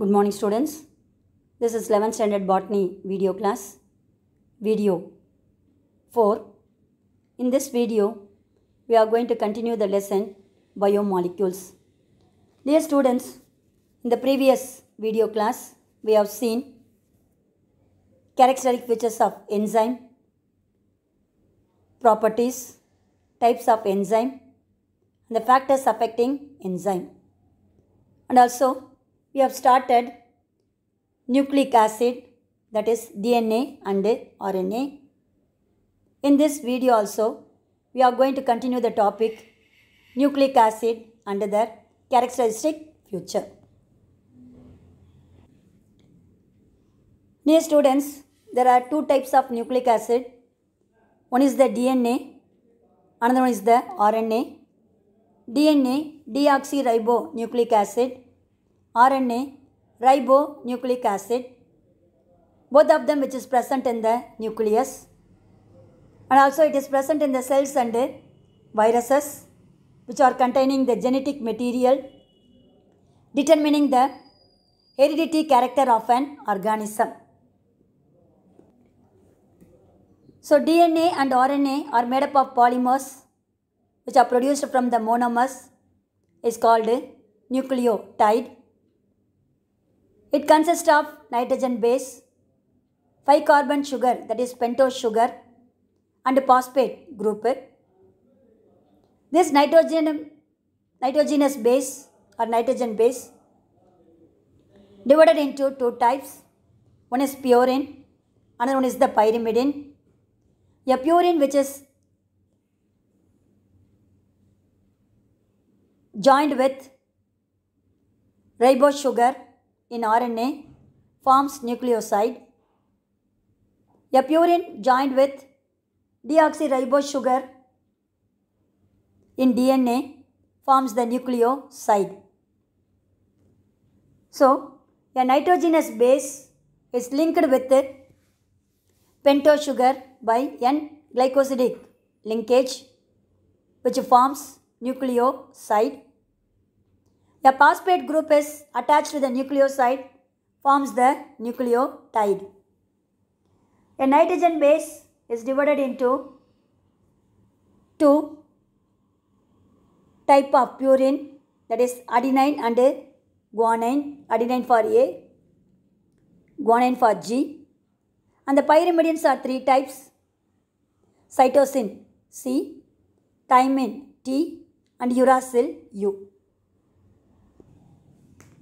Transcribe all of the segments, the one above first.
Good morning students. This is 11th standard botany video class. Video 4. In this video, we are going to continue the lesson biomolecules. Dear students, in the previous video class, we have seen characteristic features of enzyme, properties, types of enzyme, and the factors affecting enzyme. And also we have started nucleic acid that is DNA and RNA. In this video also, we are going to continue the topic nucleic acid and their characteristic future. Dear students, there are two types of nucleic acid. One is the DNA, another one is the RNA. DNA deoxyribonucleic acid RNA, ribonucleic acid, both of them which is present in the nucleus and also it is present in the cells and the viruses which are containing the genetic material determining the heredity character of an organism. So DNA and RNA are made up of polymers which are produced from the monomers is called nucleotide it consists of nitrogen base, 5 carbon sugar that is pentose sugar and phosphate group. This nitrogen, nitrogenous base or nitrogen base divided into two types. One is purine, another one is the pyrimidine. A purine which is joined with ribose sugar in RNA forms nucleoside. A purine joined with deoxyribose sugar in DNA forms the nucleoside. So, a nitrogenous base is linked with the pentose sugar by N glycosidic linkage which forms nucleoside the phosphate group is attached to the nucleoside, forms the nucleotide. A nitrogen base is divided into two type of purine that is adenine and guanine, adenine for A, guanine for G and the pyrimidines are three types, cytosine C, thymine T and uracil U.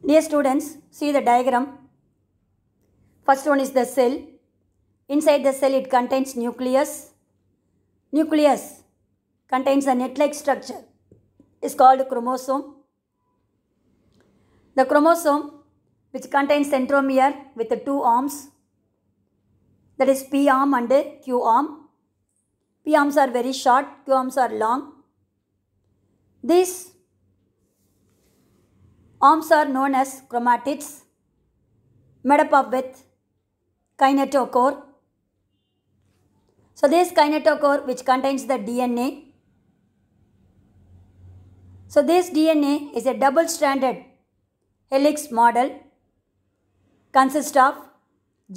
Dear students, see the diagram. First one is the cell. Inside the cell it contains nucleus. Nucleus contains a net-like structure. It's called chromosome. The chromosome which contains centromere with the two arms that is P arm and Q arm. P arms are very short, Q arms are long. These Arms are known as chromatids, made up of with kinetochore. So this kinetochore which contains the DNA. So this DNA is a double-stranded helix model consists of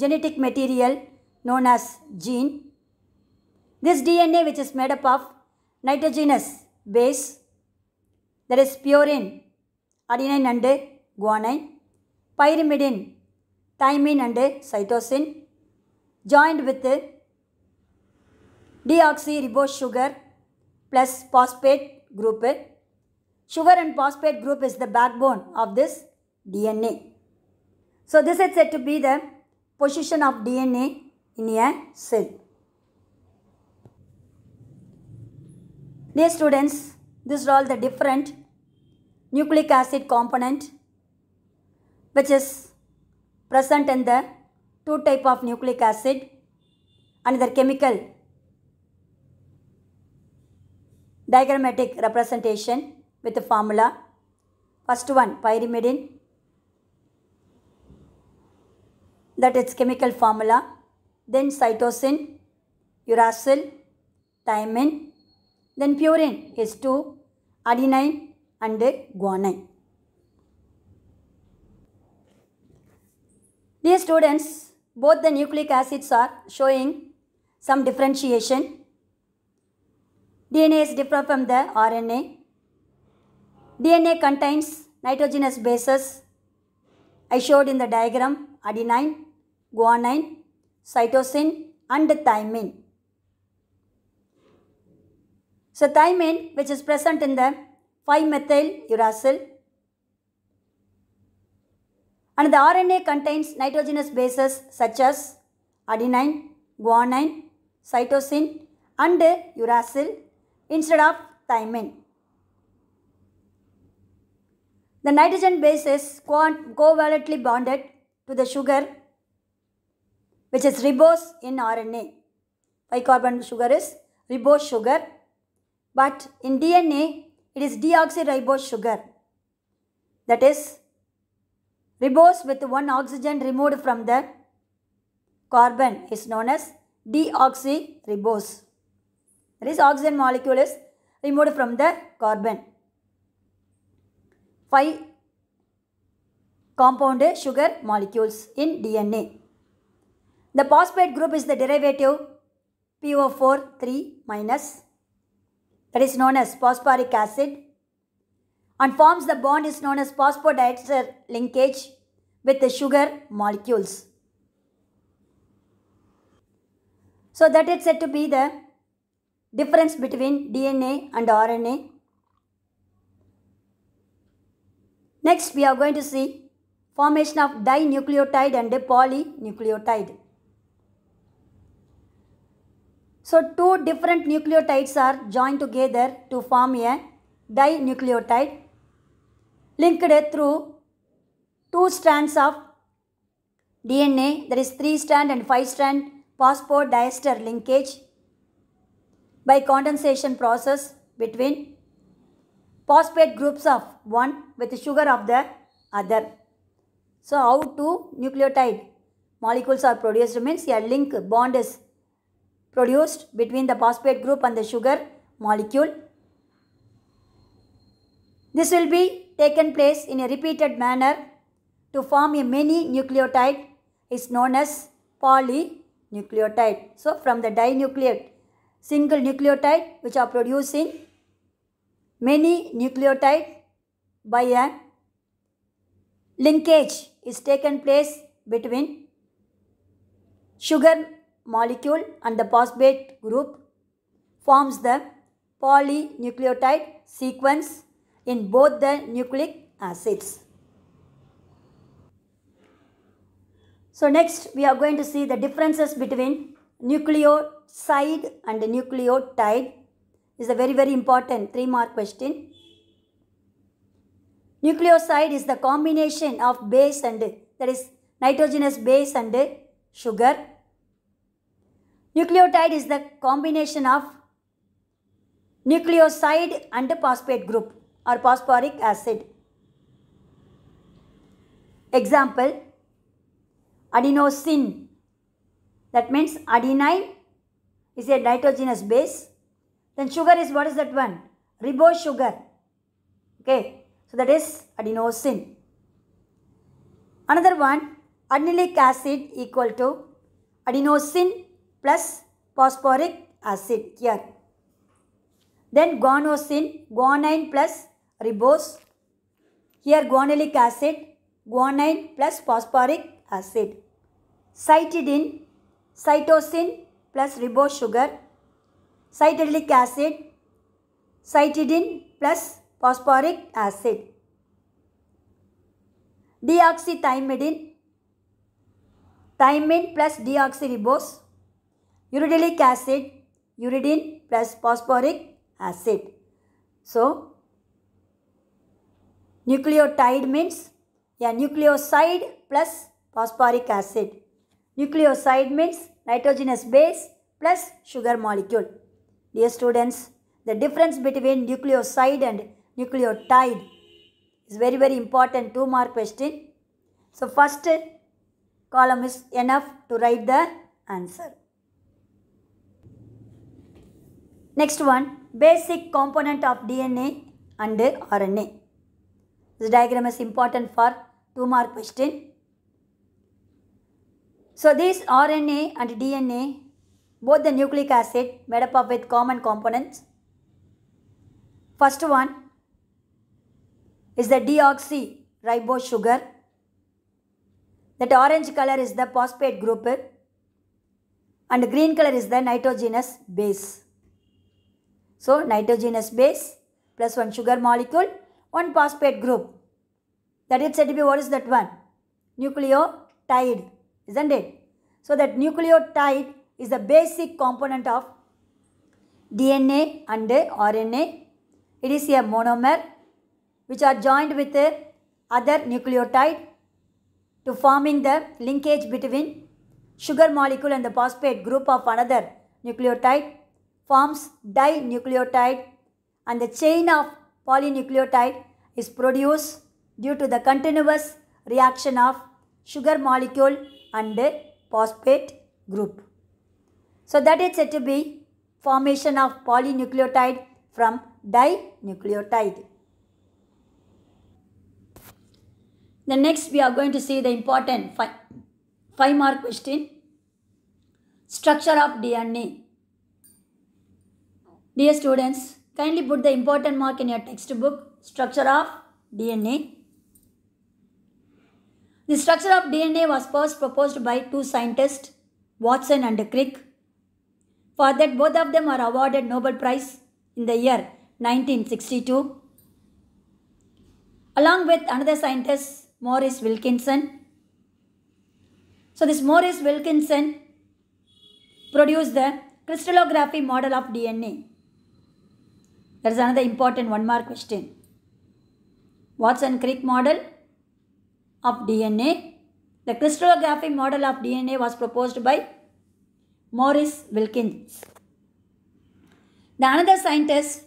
genetic material known as gene. This DNA which is made up of nitrogenous base that is purine adenine and guanine pyrimidine thymine and cytosine joined with deoxyribose sugar plus phosphate group sugar and phosphate group is the backbone of this DNA. So this is said to be the position of DNA in a cell. Dear students, these are all the different nucleic acid component which is present in the two type of nucleic acid another chemical diagrammatic representation with the formula first one pyrimidine that its chemical formula then cytosine uracil thymine then purine is 2 adenine and guanine. Dear students, both the nucleic acids are showing some differentiation. DNA is different from the RNA. DNA contains nitrogenous bases. I showed in the diagram adenine, guanine, cytosine and thymine. So thymine which is present in the 5-methyl uracil. And the RNA contains nitrogenous bases such as adenine, guanine, cytosine and uracil instead of thymine. The nitrogen base is covalently bonded to the sugar which is ribose in RNA. 5 carbon sugar is ribose sugar but in DNA it is deoxyribose sugar. That is ribose with one oxygen removed from the carbon is known as deoxyribose. That is oxygen molecule is removed from the carbon. 5 compound sugar molecules in DNA. The phosphate group is the derivative PO4 3 minus that is known as phosphoric acid and forms the bond is known as phosphodiester linkage with the sugar molecules. So that is said to be the difference between DNA and RNA. Next we are going to see formation of dinucleotide and polynucleotide. So two different nucleotides are joined together to form a dinucleotide linked through two strands of DNA that is 3 strand and 5 strand phosphor diester linkage by condensation process between phosphate groups of one with sugar of the other. So how two nucleotide molecules are produced means a link bond is produced between the phosphate group and the sugar molecule. This will be taken place in a repeated manner to form a mini nucleotide is known as polynucleotide. So from the dinucleate, single nucleotide which are producing many nucleotide by a linkage is taken place between sugar molecule and the phosphate group forms the polynucleotide sequence in both the nucleic acids. So next we are going to see the differences between nucleoside and nucleotide is a very very important 3 mark question. Nucleoside is the combination of base and that is nitrogenous base and sugar Nucleotide is the combination of nucleoside and phosphate group or phosphoric acid. Example, adenosine that means adenine is a nitrogenous base. Then sugar is what is that one? Ribose sugar. Okay, so that is adenosine. Another one, adenylic acid equal to adenosine plus phosphoric acid here then guanosine guanine plus ribose here guanilic acid guanine plus phosphoric acid cytidine cytosine plus ribose sugar cytidinic acid cytidine plus phosphoric acid deoxythymidine thymine plus deoxyribose uridinic acid, uridine plus phosphoric acid. So, nucleotide means yeah, nucleoside plus phosphoric acid. Nucleoside means nitrogenous base plus sugar molecule. Dear students, the difference between nucleoside and nucleotide is very very important two mark question. So first column is enough to write the answer. Next one, basic component of DNA and RNA. This diagram is important for two mark question. So this RNA and DNA, both the nucleic acid made up of with common components. First one is the deoxyribose sugar. That orange color is the phosphate group and green color is the nitrogenous base. So nitrogenous base plus one sugar molecule, one phosphate group. That said to be what is that one? Nucleotide, isn't it? So that nucleotide is the basic component of DNA and RNA. It is a monomer which are joined with other nucleotide to forming the linkage between sugar molecule and the phosphate group of another nucleotide forms dinucleotide and the chain of polynucleotide is produced due to the continuous reaction of sugar molecule and phosphate group. So that is said to be formation of polynucleotide from dinucleotide. The next we are going to see the important five, five mark question. Structure of DNA. Dear students, kindly put the important mark in your textbook, Structure of DNA. The structure of DNA was first proposed by two scientists, Watson and Crick. For that, both of them were awarded Nobel Prize in the year 1962. Along with another scientist, Morris Wilkinson. So this Morris Wilkinson produced the crystallography model of DNA there is another important one more question. Watson-Crick model of DNA. The crystallographic model of DNA was proposed by Morris Wilkins. The another scientist,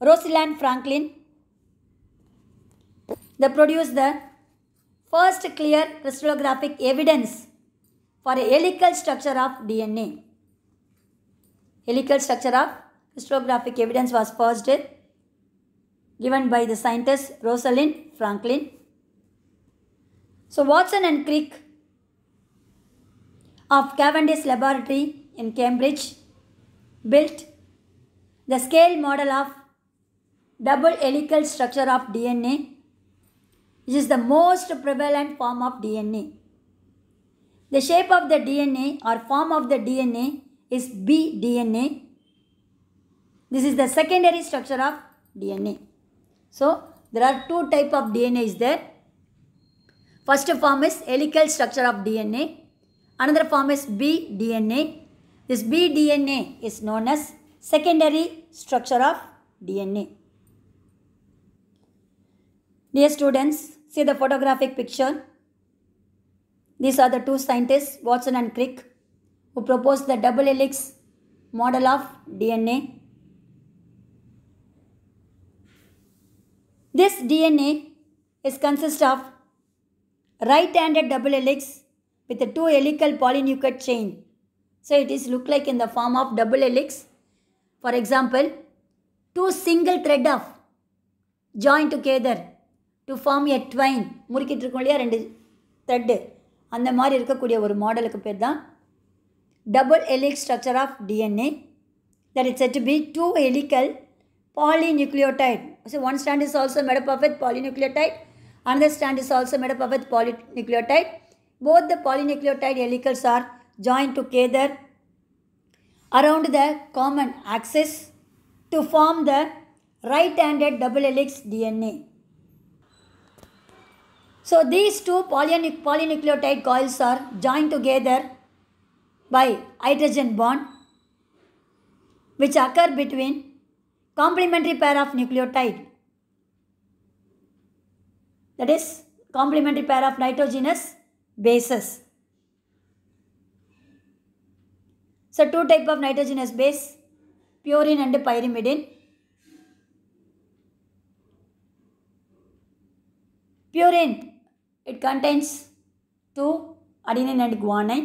Rosalind Franklin, they produced the first clear crystallographic evidence for a helical structure of DNA. Helical structure of Crystallographic evidence was first given by the scientist Rosalind Franklin. So Watson and Crick of Cavendish Laboratory in Cambridge built the scale model of double helical structure of DNA which is the most prevalent form of DNA. The shape of the DNA or form of the DNA is bDNA this is the secondary structure of DNA. So, there are two type of DNA is there. First form is helical structure of DNA. Another form is bDNA. This bDNA is known as secondary structure of DNA. Dear students, see the photographic picture. These are the two scientists, Watson and Crick, who proposed the double helix model of DNA. This DNA is consists of right-handed double helix with a two helical polynucleate chain. So it is look like in the form of double helix. For example, two single thread of join together to form a twine முறுக்கிட்டு இருக்கோம் இல்லையா ரெண்டு thread அந்த மாதிரி இருக்கக்கூடிய ஒரு மாடலுக்கு பேர் தான் double helix structure of DNA that it said be two helical polynucleotide. So one strand is also made up of polynucleotide. Another strand is also made up of polynucleotide. Both the polynucleotide helicals are joined together around the common axis to form the right-handed double helix DNA. So these two polynucleotide coils are joined together by hydrogen bond which occur between complementary pair of nucleotide that is complementary pair of nitrogenous bases. So two type of nitrogenous base purine and pyrimidine. Purine it contains two adenine and guanine.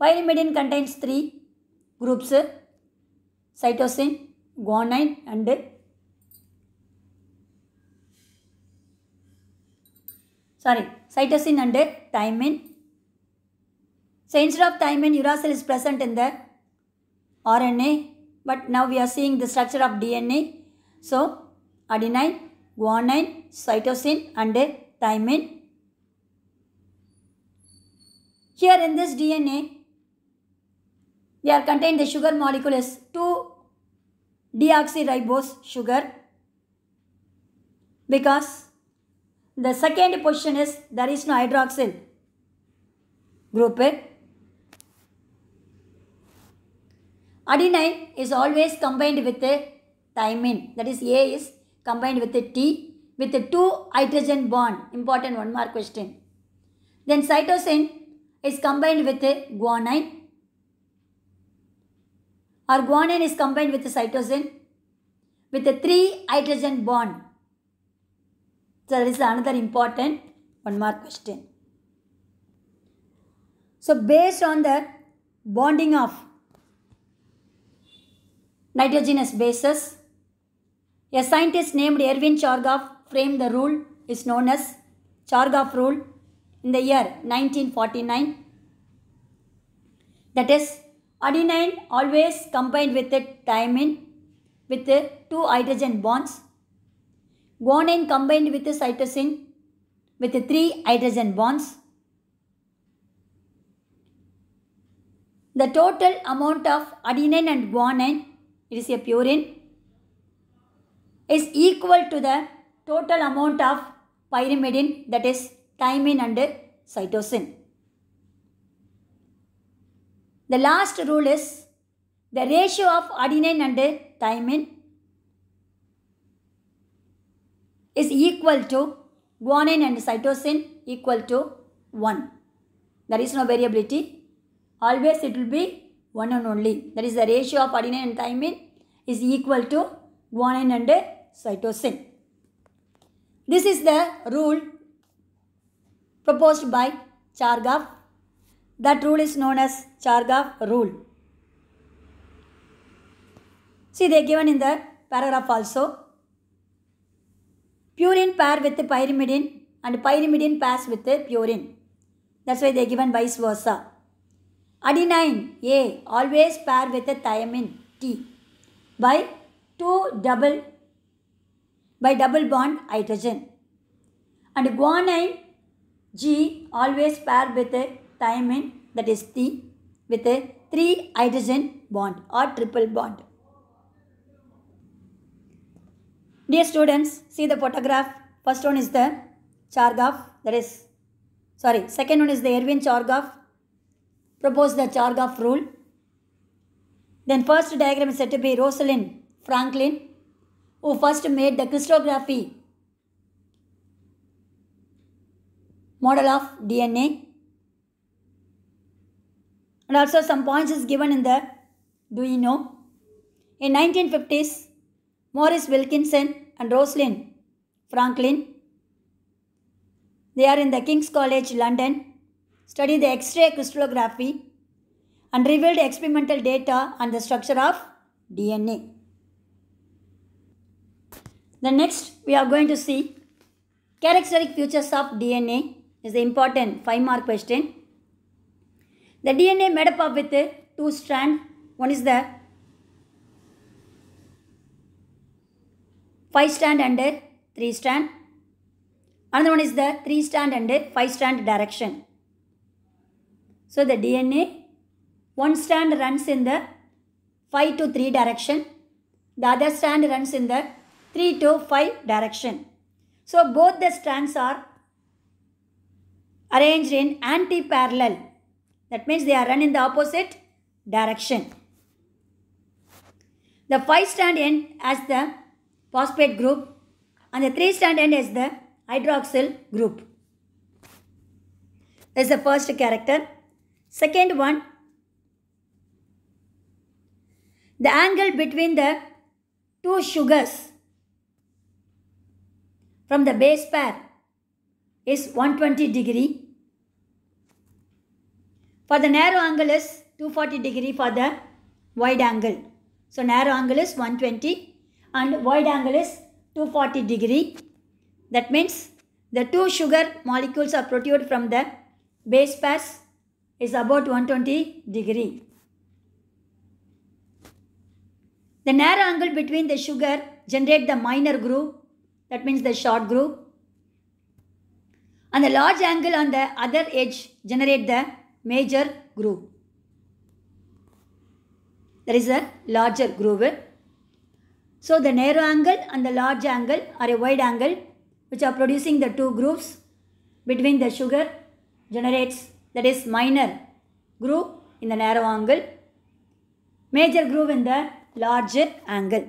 Pyrimidine contains three groups cytosine, guanine and sorry cytosine and thymine. So instead of thymine uracil is present in the RNA but now we are seeing the structure of DNA. So adenine, guanine, cytosine and thymine. Here in this DNA, they are contained the sugar molecule is 2 deoxyribose sugar because the second position is there is no hydroxyl group. Adenine is always combined with thymine that is A is combined with T with a two hydrogen bond important one more question. Then cytosine is combined with guanine or guanine is combined with cytosine with a three hydrogen bond. So that is another important one more question. So based on the bonding of nitrogenous bases, a scientist named Erwin Chargaff framed the rule is known as Chargaff rule in the year 1949. That is Adenine always combined with the thymine with two hydrogen bonds. Guanine combined with a cytosine with three hydrogen bonds. The total amount of adenine and guanine, it is a purine, is equal to the total amount of pyrimidine that is thymine and cytosine. The last rule is the ratio of adenine and thymine is equal to guanine and cytosine equal to 1. There is no variability. Always it will be 1 and only. That is the ratio of adenine and thymine is equal to guanine and cytosine. This is the rule proposed by Chargaff that rule is known as Chargaff rule. See, they given in the paragraph also. Purine pair with pyrimidine and pyrimidine pairs with purine. That's why they given vice versa. Adenine A always pair with thiamine T by two double by double bond hydrogen. And guanine G always pair with thiamine that is T with a 3 hydrogen bond or triple bond. Dear students, see the photograph. First one is the Chargaff that is sorry second one is the Erwin Chargaff proposed the Chargaff rule. Then first diagram is said to be Rosalind Franklin who first made the crystallography model of DNA and also some points is given in the Do You Know? In 1950s, Morris Wilkinson and Rosalind Franklin, they are in the King's College, London, study the X-ray crystallography and revealed experimental data on the structure of DNA. The next we are going to see characteristic features of DNA is the important 5 mark question. The DNA made up with two strands. One is the 5 strand and 3 strand. Another one is the 3 strand and 5 strand direction. So the DNA, one strand runs in the 5 to 3 direction. The other strand runs in the 3 to 5 direction. So both the strands are arranged in anti-parallel that means they are run in the opposite direction. The 5 strand end as the phosphate group and the 3 strand end as the hydroxyl group. This is the first character. Second one, the angle between the two sugars from the base pair is 120 degree for the narrow angle is 240 degree for the wide angle. So narrow angle is 120 and wide angle is 240 degree. That means the two sugar molecules are protrude from the base pass is about 120 degree. The narrow angle between the sugar generate the minor groove that means the short groove and the large angle on the other edge generate the major groove. There is a larger groove. So the narrow angle and the large angle are a wide angle which are producing the two grooves between the sugar generates that is minor groove in the narrow angle, major groove in the larger angle.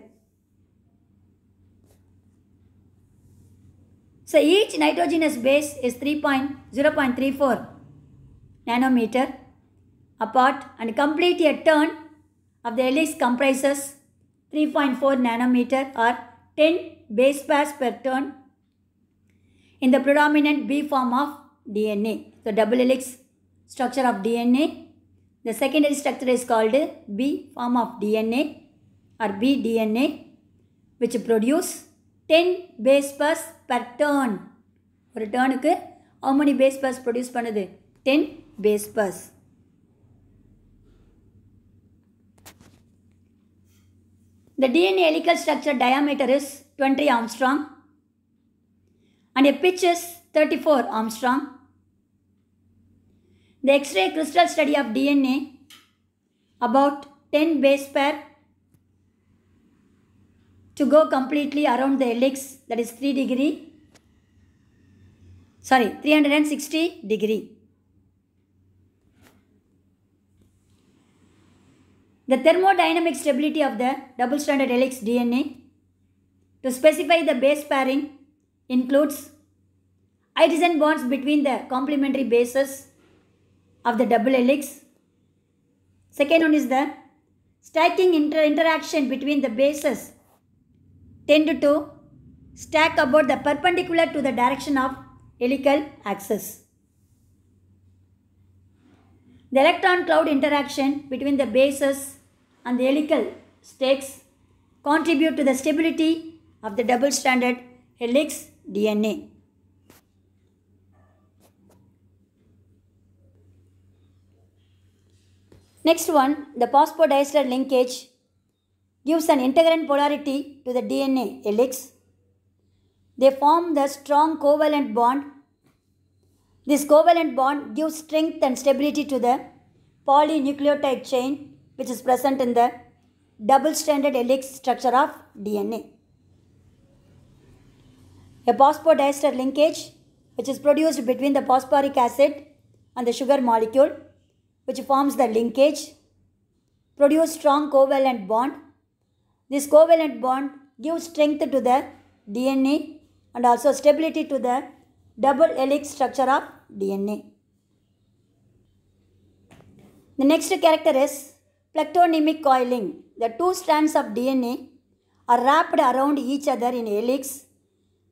So each nitrogenous base is 3.0.34 nanometer apart and complete a turn of the helix comprises 3.4 nanometer or 10 base pairs per turn in the predominant B form of DNA. The double helix structure of DNA. The secondary structure is called B form of DNA or bDNA which produce 10 base pairs per turn. turn, டேர்னுக்கு how many base pairs produce பண்ணுது 10 base pair. The DNA helical structure diameter is 20 Armstrong and a pitch is 34 Armstrong. The X-ray crystal study of DNA about 10 base pair to go completely around the helix that is 3 degree sorry 360 degree. the thermodynamic stability of the double-stranded helix DNA. To specify the base pairing includes hydrogen bonds between the complementary bases of the double helix. Second one is the stacking inter interaction between the bases tend to stack about the perpendicular to the direction of helical axis. The electron cloud interaction between the bases and the helical stakes contribute to the stability of the double-stranded helix DNA. Next one, the phosphodiester linkage gives an integrant polarity to the DNA helix. They form the strong covalent bond. This covalent bond gives strength and stability to the polynucleotide chain which is present in the double stranded helix structure of DNA. A phosphodiester linkage which is produced between the phosphoric acid and the sugar molecule which forms the linkage produce strong covalent bond. This covalent bond gives strength to the DNA and also stability to the double helix structure of DNA. The next character is Plectonymic coiling. The two strands of DNA are wrapped around each other in helix,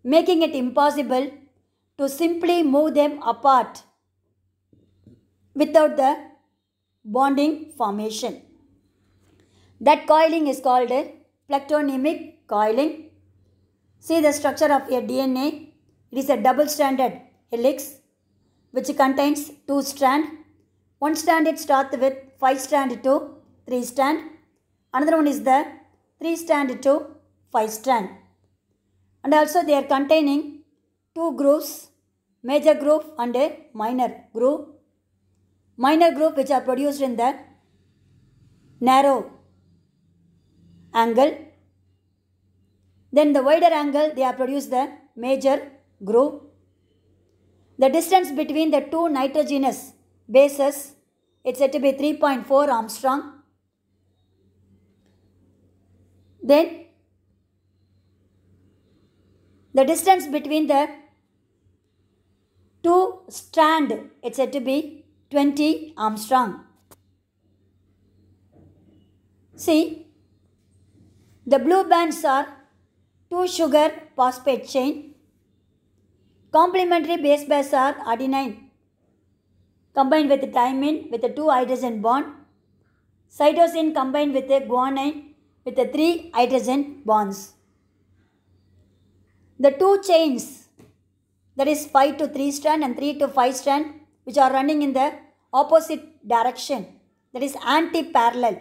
making it impossible to simply move them apart without the bonding formation. That coiling is called a plectonemic coiling. See the structure of your DNA. It is a double-stranded helix which contains two strands. One strand it starts with five strand two 3 strand. Another one is the 3 strand to 5 strand. And also they are containing two groups, major group and a minor group. Minor group which are produced in the narrow angle. Then the wider angle they are produced the major group. The distance between the two nitrogenous bases it's said to be 3.4 Armstrong Then the distance between the two strand it's said to be 20 Armstrong. See, the blue bands are two sugar phosphate chain. Complementary base pairs are adenine combined with thymine with a two hydrogen bond. Cytosine combined with a guanine with the three hydrogen bonds. The two chains, that is 5 to 3 strand and 3 to 5 strand, which are running in the opposite direction, that is anti-parallel.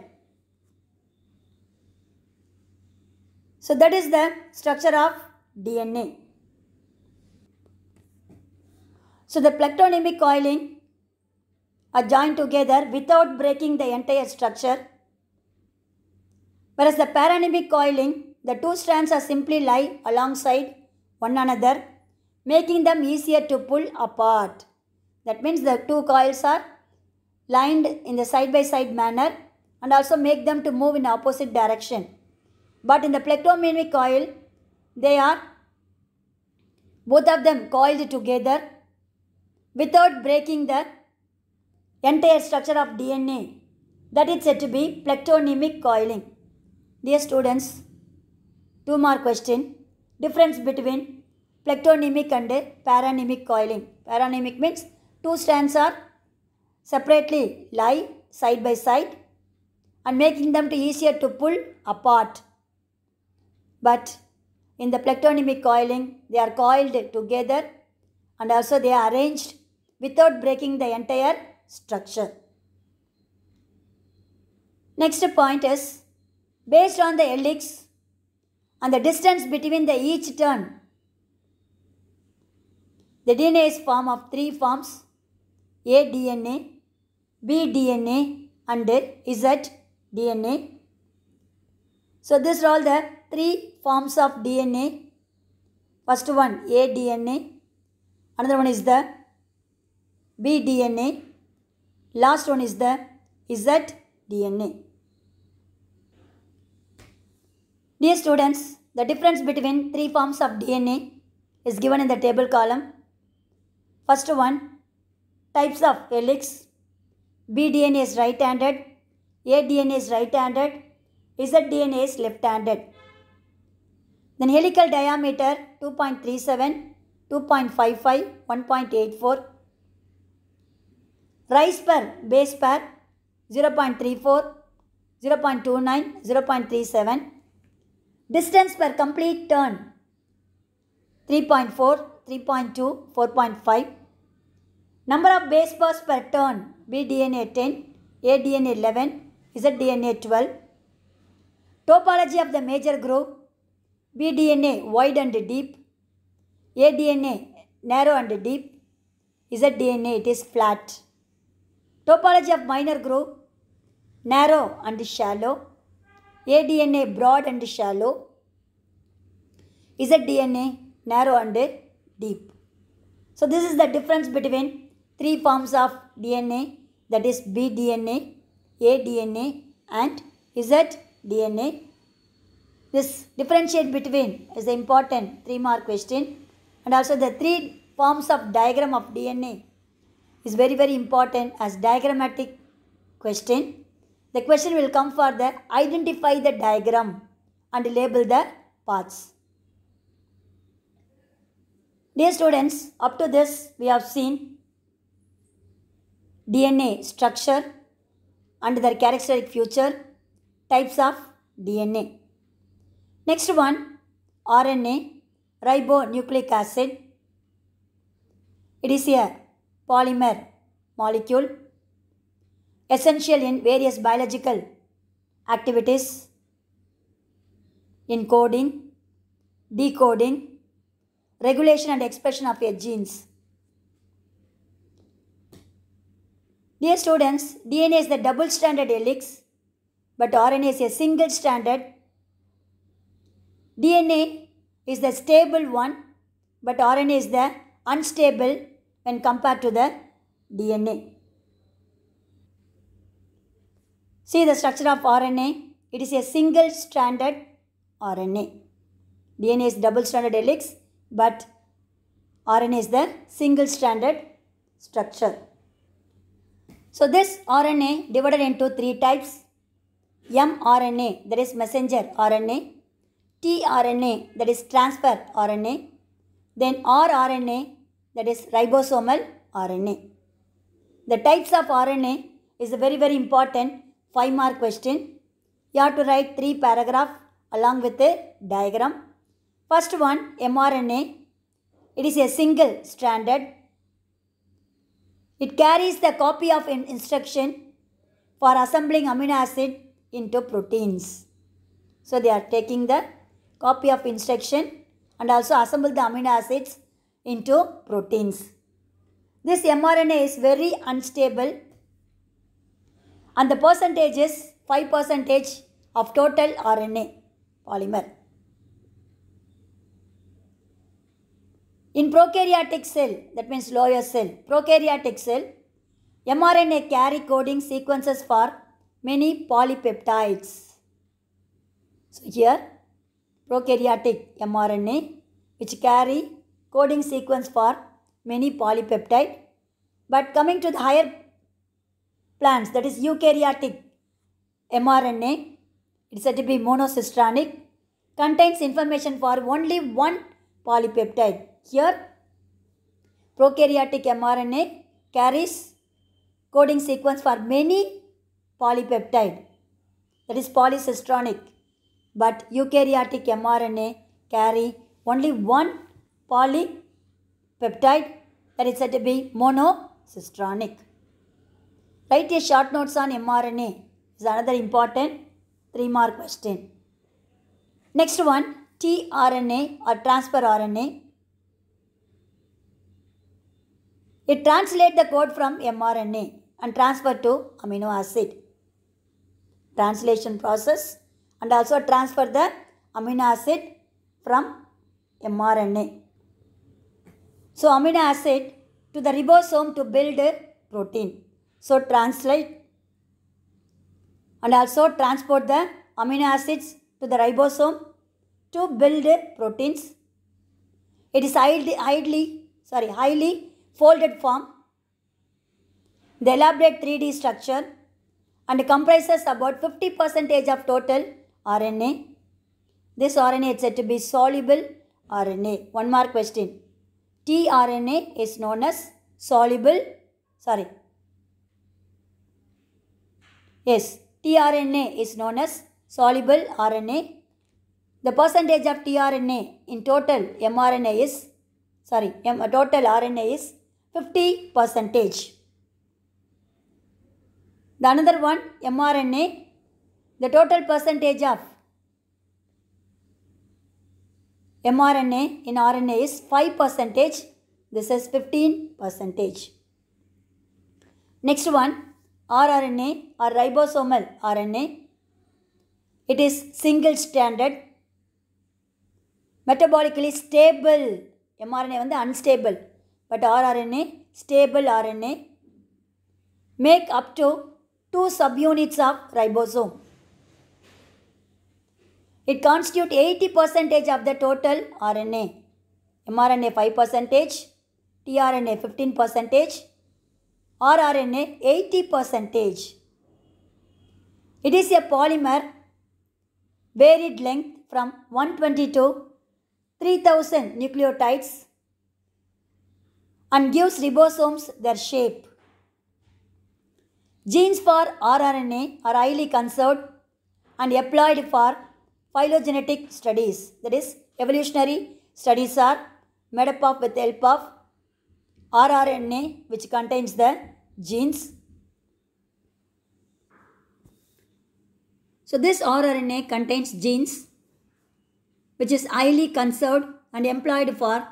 So that is the structure of DNA. So the platonymic coiling are joined together without breaking the entire structure Whereas the paranemic coiling, the two strands are simply lie alongside one another, making them easier to pull apart. That means the two coils are lined in the side-by-side -side manner and also make them to move in opposite direction. But in the plectonemic coil, they are both of them coiled together without breaking the entire structure of DNA. That is said to be plectonemic coiling. Dear students, two more question. Difference between plectonemic and paranemic coiling. Paranemic means two strands are separately lie side by side and making them to easier to pull apart. But in the plectonemic coiling, they are coiled together and also they are arranged without breaking the entire structure. Next point is based on the helix and the distance between the each turn. The DNA is formed of three forms A DNA, B DNA and Z DNA. So these are all the three forms of DNA. First one A DNA, another one is the B DNA, last one is the Z DNA. Dear students, the difference between three forms of DNA is given in the table column. First one, types of helix. DNA is right-handed, DNA is right-handed, DNA is left-handed. Then helical diameter 2.37, 2.55, 1.84. Rise per base pair 0 0.34, 0 0.29, 0 0.37. Distance per complete turn 3.4, 3.2, 4.5. Number of base pairs per turn BDNA 10, ADNA 11, ZDNA 12. Topology of the major groove BDNA wide and deep, ADNA narrow and deep, ZDNA it is flat. Topology of minor groove narrow and shallow, ADNA broad and shallow. DNA narrow and deep. So this is the difference between three forms of DNA that is B DNA, A DNA, and DNA? This differentiate between is the important three mark question and also the three forms of diagram of DNA is very very important as diagrammatic question the question will come for the identify the diagram and label the parts. Dear students, up to this we have seen DNA structure and their characteristic feature, types of DNA. Next one, RNA, ribonucleic acid. It is a polymer molecule essential in various biological activities, encoding, decoding, regulation and expression of your genes. Dear students, DNA is the double stranded helix, but RNA is a single stranded. DNA is the stable one, but RNA is the unstable when compared to the DNA. See the structure of RNA. It is a single-stranded RNA. DNA is double-stranded helix, but RNA is the single-stranded structure. So this RNA divided into three types. mRNA that is messenger RNA, tRNA that is transfer RNA, then rRNA that is ribosomal RNA. The types of RNA is very very important 5 mark question. You have to write 3 paragraph along with a diagram. First one mRNA. It is a single stranded. It carries the copy of an instruction for assembling amino acid into proteins. So they are taking the copy of instruction and also assemble the amino acids into proteins. This mRNA is very unstable and the percentage is 5% of total RNA polymer. In prokaryotic cell, that means lower cell, prokaryotic cell, mRNA carry coding sequences for many polypeptides. So here, prokaryotic mRNA which carry coding sequence for many polypeptide. But coming to the higher plants that is eukaryotic mRNA it is said to be monocystronic contains information for only one polypeptide here prokaryotic mRNA carries coding sequence for many polypeptide that is polycystronic but eukaryotic mRNA carry only one polypeptide that is said to be monocystronic Write a short note on mRNA is another important three more question. Next one tRNA or transfer RNA. It translates the code from mRNA and transfer to amino acid. Translation process and also transfer the amino acid from mRNA. So amino acid to the ribosome to build a protein. So translate and also transport the amino acids to the ribosome to build proteins. It is highly, highly, sorry, highly folded form. The elaborate 3D structure and comprises about 50% of total RNA. This RNA is said to be soluble RNA. One more question. tRNA is known as soluble, sorry, Yes, tRNA is known as soluble RNA. The percentage of tRNA in total mRNA is, sorry, M, uh, total RNA is 50 percentage. The another one, mRNA, the total percentage of mRNA in RNA is 5 percentage. This is 15 percentage. Next one, rRNA or ribosomal RNA. It is single stranded. Metabolically stable. mRNA வந்து unstable. But rRNA stable RNA make up to two subunits of ribosome. It constitute 80 percentage of the total RNA. mRNA 5 percentage, tRNA 15 percentage, rRNA 80%. It is a polymer varied length from 120 to 3000 nucleotides and gives ribosomes their shape. Genes for rRNA are highly conserved and applied for phylogenetic studies, that is, evolutionary studies are made up of with help of rRNA which contains the genes. So this rRNA contains genes which is highly conserved and employed for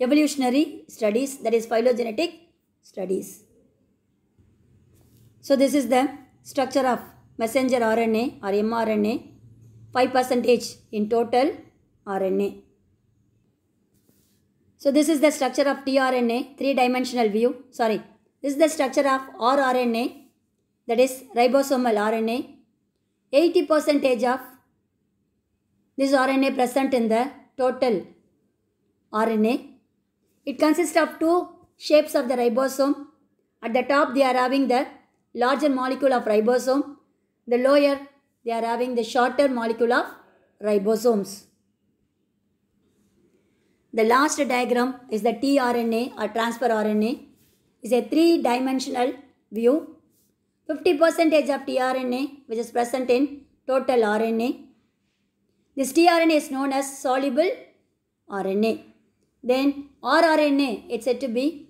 evolutionary studies that is phylogenetic studies. So this is the structure of messenger RNA or mRNA 5 percentage in total RNA. So this is the structure of tRNA, three-dimensional view, sorry, is the structure of rRNA that is ribosomal RNA. 80 percentage of this RNA present in the total RNA. It consists of two shapes of the ribosome. At the top they are having the larger molecule of ribosome. The lower they are having the shorter molecule of ribosomes. The last diagram is the tRNA or transfer RNA is a three-dimensional view. 50 percentage of tRNA which is present in total RNA. This tRNA is known as soluble RNA. Then rRNA it's said to be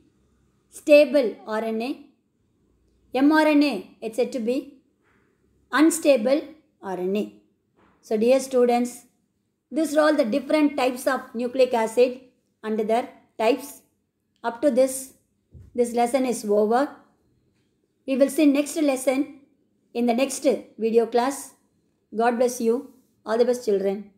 stable RNA. mRNA it's said to be unstable RNA. So dear students, these are all the different types of nucleic acid and their types. Up to this this lesson is over. We will see next lesson in the next video class. God bless you. All the best children.